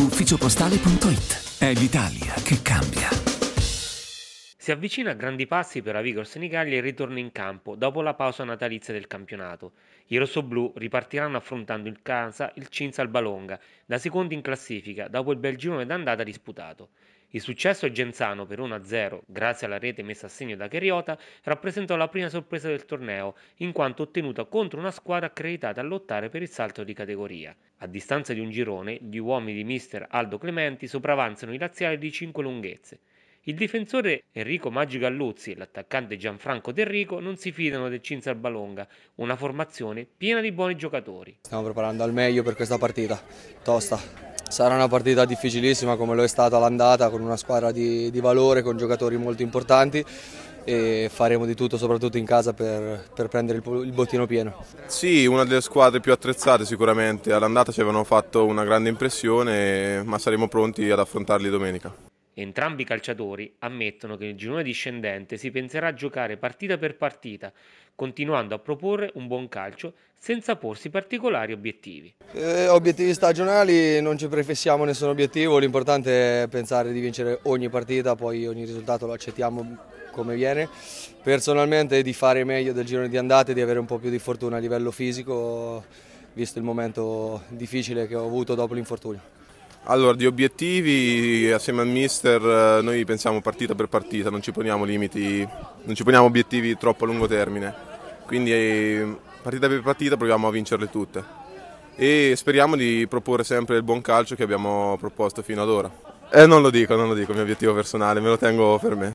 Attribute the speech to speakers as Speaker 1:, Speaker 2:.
Speaker 1: ufficiopostale.it. È l'Italia che cambia. Si avvicina a grandi passi per Avigor Vigor Senigallia il ritorno in campo dopo la pausa natalizia del campionato. I rossoblù ripartiranno affrontando in casa il Cinza al Balonga, da secondi in classifica dopo il bel girone d'andata disputato. Il successo genzano per 1-0, grazie alla rete messa a segno da Cheriota, rappresentò la prima sorpresa del torneo, in quanto ottenuta contro una squadra accreditata a lottare per il salto di categoria. A distanza di un girone, gli uomini di mister Aldo Clementi sopravanzano i laziali di 5 lunghezze. Il difensore Enrico Maggi Galluzzi e l'attaccante Gianfranco Terrico non si fidano del Cinzia Balonga, una formazione piena di buoni giocatori.
Speaker 2: Stiamo preparando al meglio per questa partita, tosta Sarà una partita difficilissima come lo è stata l'andata con una squadra di, di valore, con giocatori molto importanti e faremo di tutto, soprattutto in casa, per, per prendere il, il, bottino pieno.
Speaker 3: Sì, una delle squadre più attrezzate sicuramente, all'andata ci avevano fatto una grande impressione, ma saremo pronti ad affrontarli domenica.
Speaker 1: Entrambi i calciatori ammettono che nel girone discendente si penserà a giocare partita per partita, continuando a proporre un buon calcio senza porsi particolari obiettivi.
Speaker 2: Eh, obiettivi stagionali non ci prefessiamo nessun obiettivo, l'importante è pensare di vincere ogni partita, poi ogni risultato lo accettiamo come viene. Personalmente di fare meglio del girone di andata e di avere un po' più di fortuna a livello fisico, visto il momento difficile che ho avuto dopo l'infortunio.
Speaker 3: Allora, di obiettivi, assieme al mister, eh, noi pensiamo partita per partita, non ci poniamo limiti, non ci poniamo obiettivi troppo a lungo termine. Quindi partita per partita proviamo a vincerle tutte e speriamo di proporre sempre il buon calcio che abbiamo proposto fino ad ora. Eh, non lo dico, non lo dico, il mio obiettivo personale, me lo tengo per me.